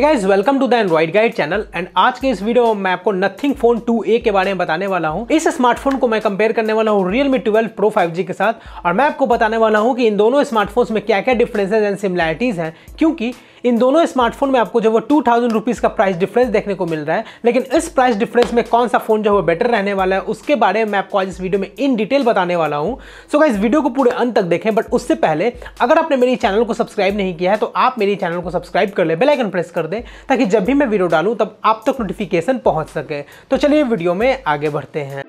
है guys welcome to the Android guide channel and आज के इस वीडियो में मैं आपको नथिंग फोन 2A के बारे में बताने वाला हूँ इस स्मार्टफोन को मैं कंपेयर करने वाला हूँ रियलमी 12 प्रो 5G के साथ और मैं आपको बताने वाला हूँ कि इन दोनों स्मार्टफोन्स में क्या क्या डिफरेंसेज एंड सिमिलैरिटीज हैं क्योंकि इन दोनों स्मार्टफोन में आपको जो वो टू थाउजेंड रुपीज़ का प्राइस डिफरेंस देखने को मिल रहा है लेकिन इस प्राइस डिफरेंस में कौन सा फोन जो है बेटर रहने वाला है उसके बारे में आपको आज इस वीडियो में इन डिटेल बताने वाला हूँ सो so, इस वीडियो को पूरे अंत तक देखें बट उससे पहले अगर आपने मेरे चैनल को सब्सक्राइब नहीं किया है तो आप मेरे चैनल को सब्सक्राइब कर ले बेलाइकन प्रेस कर दें ताकि जब भी मैं वीडियो डालूँ तब आप तक नोटिफिकेशन पहुँच सके तो चलिए वीडियो में आगे बढ़ते हैं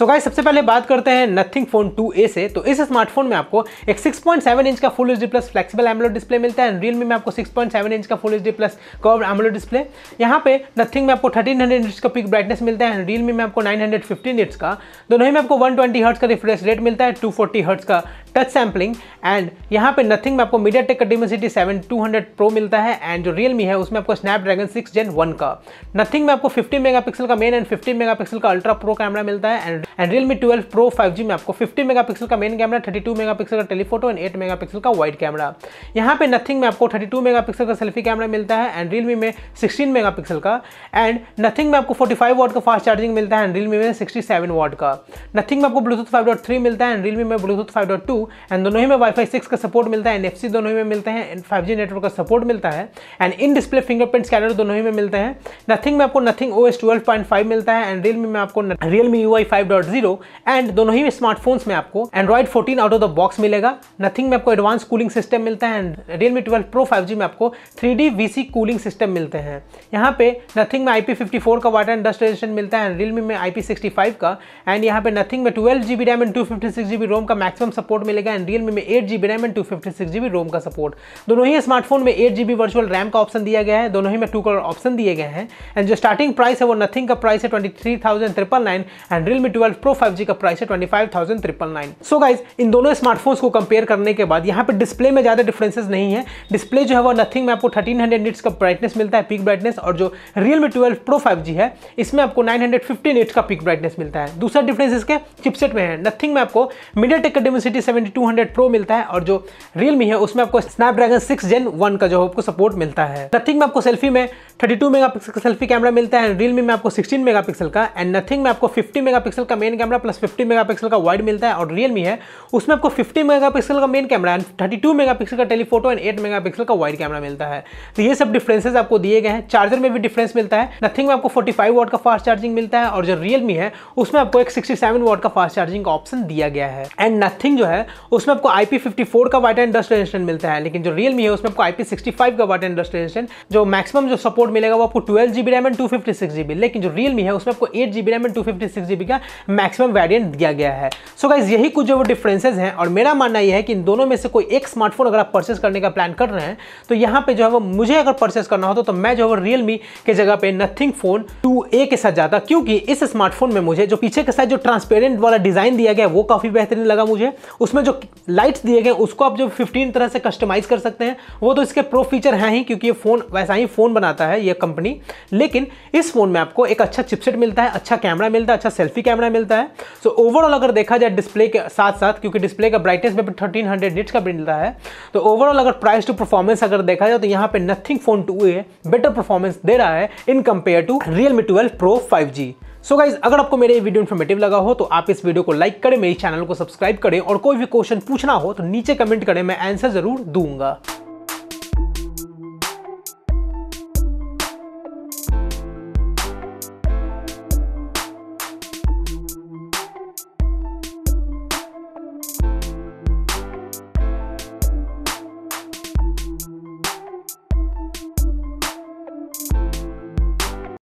सो गाइस सबसे पहले बात करते हैं नथिंग फोन 2a से तो इस स्मार्टफोन में आपको एक 6.7 इंच का full H plus flexible AMOLED display मिलता है रियलमी में आपको 6.7 इंच का full H plus curve AMOLED display यहाँ पे नथिंग में आपको 1300 हंड्रेड इंच का पिक ब्राइटनेस मिलता है रियलमी में आपको 915 हंड्रेड का दोनों ही में आपको 120 ट्वेंटी का रिफ्रेश रेट मिलता है 240 फोर्टी का टच सैम्पलिंग एंड यहाँ पे नथिंग में आपको मीडिया टेक का Dimensity seven two hundred pro मिलता है एंड जो रियलमी है उसमें आपको Snapdragon six gen one का नथिंग में आपको मेगा पिक्सल का मेन एंड मेगा पिक्सल का अल्ट्रा प्रो कैमरा मिलता है and and Realme twelve pro five में आपको फिफ्टी पिक्सल का main camera thirty two pixel का टेलीफोटो एंड एट पिक्सल का वाइड कैमरा यहाँ पे नथिंग में आपको थर्टी टू पिक्सल का सेल्फी कैमरा मिलता है एंड रियलमी में सिक्सटीन पिक्सल का एंड नथिंग में आपको फोर्टी फाइव वॉट का फास्ट चार्जिंग मिलता है एंड रियलमी में सिक्सटी सेवन वॉट का नथिंग में आपको ब्लूटूथ फाइव डॉट थ्री मिलता है एंड रियलमी में Bluetooth five dot two and दोनों ही में वाईफाई सिक्स का सपोर्ट मिलता है एन एफ सी दोनों ही में मिलते हैं एंड फाइव जी नेटवर्क का सपोर्ट मिलता है and in display fingerprint scanner दोनों ही में मिलते हैं नथिंग में आपको Nothing O S twelve point five मिलता है एंड रियलमी में आपको Realme U I five dot 3.0 and दोनों ही स्मार्टफोन्स में आपको Android 14 out of the box मिलेगा नथिंग में आपको एडवांस कूलिंग सिस्टम मिलता है and Realme twelve pro five में आपको 3D VC कूलिंग सिस्टम मिलते हैं यहाँ पे नथिंग में आई का वाटर एंड डस्ट रेजिस्टेंट मिलता है एंड रियलमी में IP65 का एंड यहाँ पे नथिंग में twelve G B RAM and two fifty six G B ROM का मैक्सिमम सपोर्ट मिलेगा एंड रियलमी में eight G B RAM and two fifty six G B ROM का support दोनों ही स्मार्टफोन में eight G B virtual RAM का option दिया गया है दोनों ही में टू कलर ऑप्शन दिए गए हैं एंड जो स्टार्टिंग प्राइस है वो नथिंग का प्राइस है twenty three thousand triple nine and Realme twelve twelve pro five G का प्राइस है twenty five thousand triple nine so guys इन दोनों स्मार्टफोन्स को कंपेयर करने के बाद यहाँ पे डिस्प्ले में ज़्यादा डिफ्रेंसेस नहीं है डिस्प्ले जो है वो नथिंग में आपको थर्टीन हंड्रेड निट्स का ब्राइटनेस मिलता है पिक ब्राइटनेस और जो Realme twelve pro five है इसमें आपको नाइन हंड्रेड फिफ्टी निट्स का पिक ब्राइटनेस मिलता है दूसरा डिफरेंस इसके चिपसेट में है नथिंग में आपको MediaTek Dimensity seventy two hundred pro मिलता है और जो रियल मी है उसमें आपको स्नैपड्रैगन सिक्स जेन वन का जो है आपको सपोर्ट मिलता है नथिंग में आपको सेल्फी में थर्टी टू मेगा पिक्सल का सेल्फी कैमरा मिलता है रियल मी में आपको सिक्सटीन मेगा पिक्सल का एंड नथिंग में आपको फिफ्टी मेगा पिक्सल का main camera plus fifty megapixel का वाइड मिलता है और रियलमी है उसमें आपको फिफ्टी मेगापिक्सल का main camera and thirty two megapixel का टेलीफोटो एंड एट मेगापिक्सल का वाइड कैमरा मिलता है तो ये सब डिफ्रेंसेज आपको दिए गए हैं चार्जर में भी डिफ्रेंस मिलता है नथिंग में आपको फोर्टी फाइव का फास्ट चार्जिंग मिलता है और जो रियलमी है उसमें आपको एक सिक्सटी सेवन का फास्ट चार्जिंग का ऑप्शन दिया गया है एंड नथिंग जो है उसमें आपको आई का वाइट एंड डस्ट रेजिस्टेंट मिलता है लेकिन जो रियलमी है उसमें आपको आई का वाइट एंड डस्ट रेजिस्टेंट जो मैक्सिमम जो सपोर्ट मिलेगा वो आपको twelve GB RAM and two fifty six GB लेकिन जो रियलमी है उसमें आपको eight GB RAM and two fifty six GB का मैक्सिमम वेरिएंट दिया गया है सो so गाइज यही कुछ जो डिफरेंसेज हैं और मेरा मानना यह है कि इन दोनों में से कोई एक स्मार्टफोन अगर आप परचेस करने का प्लान कर रहे हैं तो यहाँ पे जो है वो मुझे अगर परचेस करना हो तो, तो मैं जो है वो रियलमी के जगह पे नथिंग फोन टू ए के साथ जाता क्योंकि इस स्मार्टफोन में मुझे जो पीछे के साथ जो ट्रांसपेरेंट वाला डिज़ाइन दिया गया वो काफ़ी बेहतरीन लगा मुझे उसमें जो लाइट्स दिए गए उसको आप जो फिफ्टीन तरह से कस्टमाइज़ कर सकते हैं वो तो इसके प्रो फीचर हैं ही क्योंकि ये फ़ोन वैसा ही फ़ोन बनाता है ये कंपनी लेकिन इस फोन में आपको एक अच्छा चिपसेट मिलता है अच्छा कैमरा मिलता है अच्छा सेल्फी कैमरा में मिलता है सो so, ओवरऑल अगर देखा जाए डिस्प्ले के साथ साथ क्योंकि डिस्प्ले का ब्राइटनेस में थर्टीन हंड्रेड निट्स का मिलता है तो ओवरऑल अगर प्राइस टू परफॉर्मेंस अगर देखा जाए तो यहाँ पे Nothing phone two a better performance दे रहा है in compare to Realme twelve pro five so so guys अगर आपको मेरे ये वीडियो इन्फॉर्मेटिव लगा हो तो आप इस वीडियो को लाइक करें मेरे चैनल को सब्सक्राइब करें और कोई भी क्वेश्चन पूछना हो तो नीचे कमेंट करें मैं आंसर जरूर दूंगा